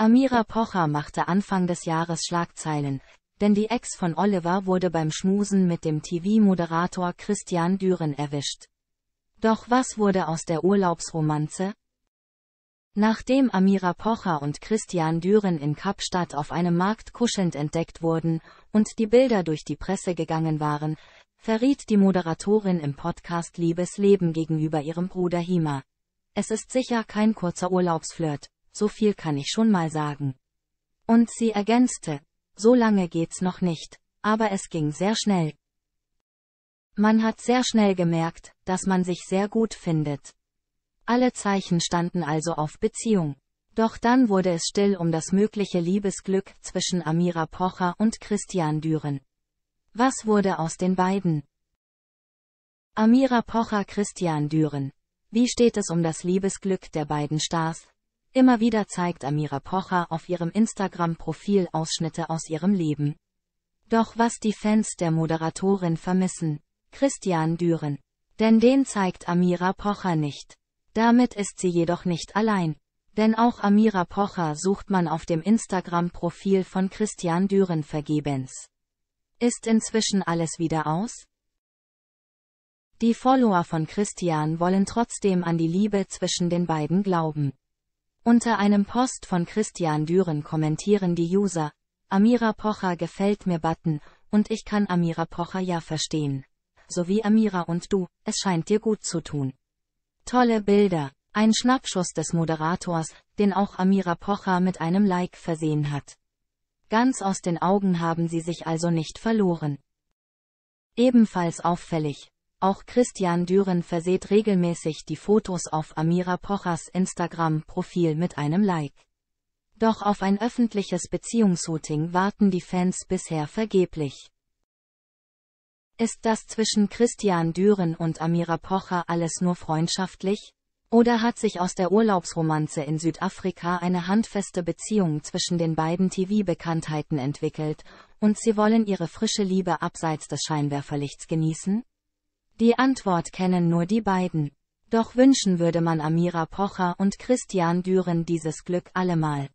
Amira Pocher machte Anfang des Jahres Schlagzeilen, denn die Ex von Oliver wurde beim Schmusen mit dem TV-Moderator Christian Düren erwischt. Doch was wurde aus der Urlaubsromanze? Nachdem Amira Pocher und Christian Düren in Kapstadt auf einem Markt kuschelnd entdeckt wurden und die Bilder durch die Presse gegangen waren, verriet die Moderatorin im Podcast Liebes Leben gegenüber ihrem Bruder Hima. Es ist sicher kein kurzer Urlaubsflirt so viel kann ich schon mal sagen. Und sie ergänzte, so lange geht's noch nicht, aber es ging sehr schnell. Man hat sehr schnell gemerkt, dass man sich sehr gut findet. Alle Zeichen standen also auf Beziehung. Doch dann wurde es still um das mögliche Liebesglück zwischen Amira Pocher und Christian Düren. Was wurde aus den beiden? Amira Pocher Christian Düren. Wie steht es um das Liebesglück der beiden Stars, Immer wieder zeigt Amira Pocher auf ihrem Instagram-Profil Ausschnitte aus ihrem Leben. Doch was die Fans der Moderatorin vermissen, Christian Düren. Denn den zeigt Amira Pocher nicht. Damit ist sie jedoch nicht allein. Denn auch Amira Pocher sucht man auf dem Instagram-Profil von Christian Düren vergebens. Ist inzwischen alles wieder aus? Die Follower von Christian wollen trotzdem an die Liebe zwischen den beiden glauben. Unter einem Post von Christian Düren kommentieren die User, Amira Pocher gefällt mir Button, und ich kann Amira Pocher ja verstehen. So wie Amira und du, es scheint dir gut zu tun. Tolle Bilder, ein Schnappschuss des Moderators, den auch Amira Pocher mit einem Like versehen hat. Ganz aus den Augen haben sie sich also nicht verloren. Ebenfalls auffällig, auch Christian Düren verseht regelmäßig die Fotos auf Amira Pochers Instagram-Profil mit einem Like. Doch auf ein öffentliches Beziehungshooting warten die Fans bisher vergeblich. Ist das zwischen Christian Düren und Amira Pocher alles nur freundschaftlich? Oder hat sich aus der Urlaubsromanze in Südafrika eine handfeste Beziehung zwischen den beiden TV-Bekanntheiten entwickelt, und sie wollen ihre frische Liebe abseits des Scheinwerferlichts genießen? Die Antwort kennen nur die beiden. Doch wünschen würde man Amira Pocher und Christian Düren dieses Glück allemal.